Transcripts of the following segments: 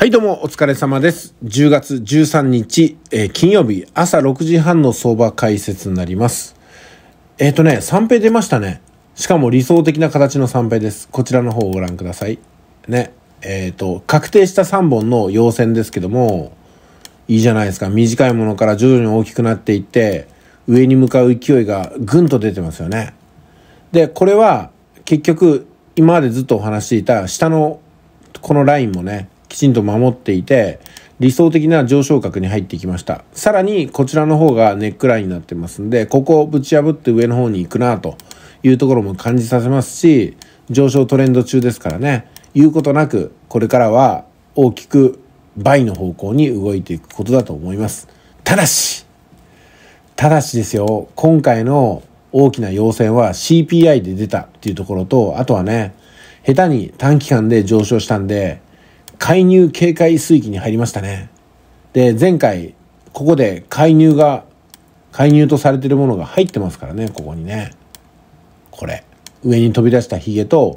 はい、どうも、お疲れ様です。10月13日、えー、金曜日、朝6時半の相場解説になります。えっ、ー、とね、三平出ましたね。しかも理想的な形の三平です。こちらの方をご覧ください。ね。えっ、ー、と、確定した3本の陽線ですけども、いいじゃないですか。短いものから徐々に大きくなっていって、上に向かう勢いがぐんと出てますよね。で、これは、結局、今までずっとお話していた下のこのラインもね、きちんと守っていて、理想的な上昇角に入ってきました。さらに、こちらの方がネックラインになってますんで、ここをぶち破って上の方に行くなというところも感じさせますし、上昇トレンド中ですからね、言うことなく、これからは大きく倍の方向に動いていくことだと思います。ただし、ただしですよ、今回の大きな要線は CPI で出たっていうところと、あとはね、下手に短期間で上昇したんで、介入警戒水域に入りましたね。で、前回、ここで介入が、介入とされてるものが入ってますからね、ここにね。これ。上に飛び出したヒゲと、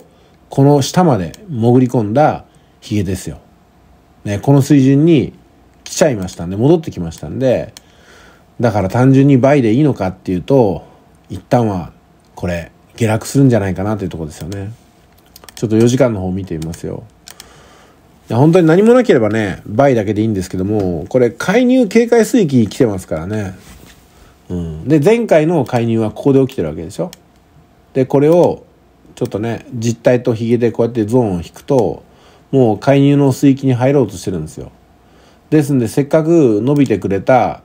この下まで潜り込んだヒゲですよ。ね、この水準に来ちゃいましたんで、戻ってきましたんで、だから単純に倍でいいのかっていうと、一旦はこれ下落するんじゃないかなというとこですよね。ちょっと4時間の方見てみますよ。本当に何もなければね、倍だけでいいんですけども、これ介入警戒水域来てますからね。うん。で、前回の介入はここで起きてるわけでしょ。で、これを、ちょっとね、実体とヒゲでこうやってゾーンを引くと、もう介入の水域に入ろうとしてるんですよ。ですんで、せっかく伸びてくれた、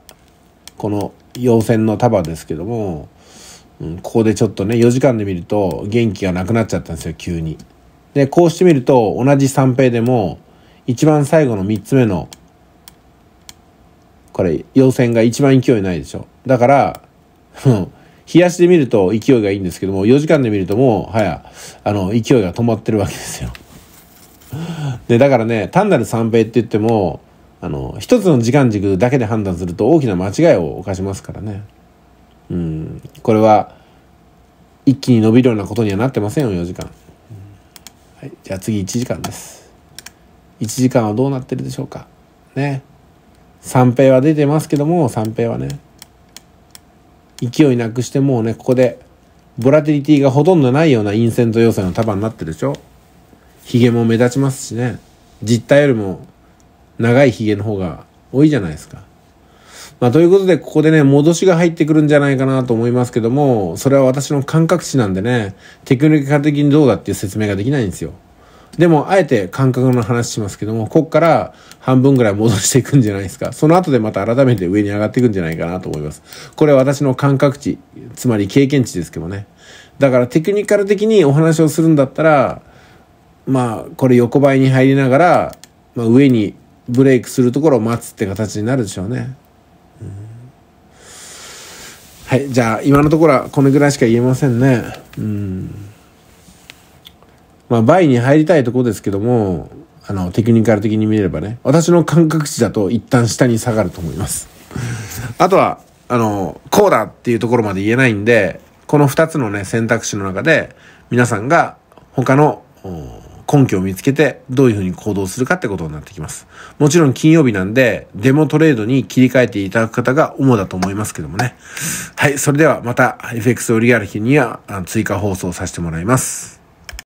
この陽線の束ですけども、うん、ここでちょっとね、4時間で見ると元気がなくなっちゃったんですよ、急に。で、こうしてみると、同じ三平でも、一番最後の三つ目の、これ、陽線が一番勢いないでしょ。だから、冷やしで見ると勢いがいいんですけども、4時間で見るともう、はや、あの、勢いが止まってるわけですよ。で、だからね、単なる三平って言っても、あの、一つの時間軸だけで判断すると大きな間違いを犯しますからね。うん、これは、一気に伸びるようなことにはなってませんよ、4時間。はい、じゃあ次1時間です。1時間はどうなってるでしょうかね三平は出てますけども三平はね勢いなくしてもうねここでボラティリティがほとんどないようなインセント要塞の束になってるでしょヒゲも目立ちますしね実態よりも長いヒゲの方が多いじゃないですかまあ、ということで、ここでね、戻しが入ってくるんじゃないかなと思いますけども、それは私の感覚値なんでね、テクニカ的にどうだっていう説明ができないんですよ。でも、あえて感覚の話しますけども、こっから半分ぐらい戻していくんじゃないですか。その後でまた改めて上に上がっていくんじゃないかなと思います。これ私の感覚値、つまり経験値ですけどね。だからテクニカル的にお話をするんだったら、まあ、これ横ばいに入りながら、まあ、上にブレイクするところを待つって形になるでしょうね。はい、じゃあ今のところはこのぐらいしか言えませんね。うんまあ、倍に入りたいとこですけども、あの、テクニカル的に見ればね、私の感覚値だと一旦下に下がると思います。あとは、あの、こうだっていうところまで言えないんで、この2つのね、選択肢の中で、皆さんが他の根拠を見つけて、どういうふうに行動するかってことになってきます。もちろん金曜日なんで、デモトレードに切り替えていただく方が主だと思いますけどもね。はい、それではまた FX オリガルヒには追加放送させてもらいます。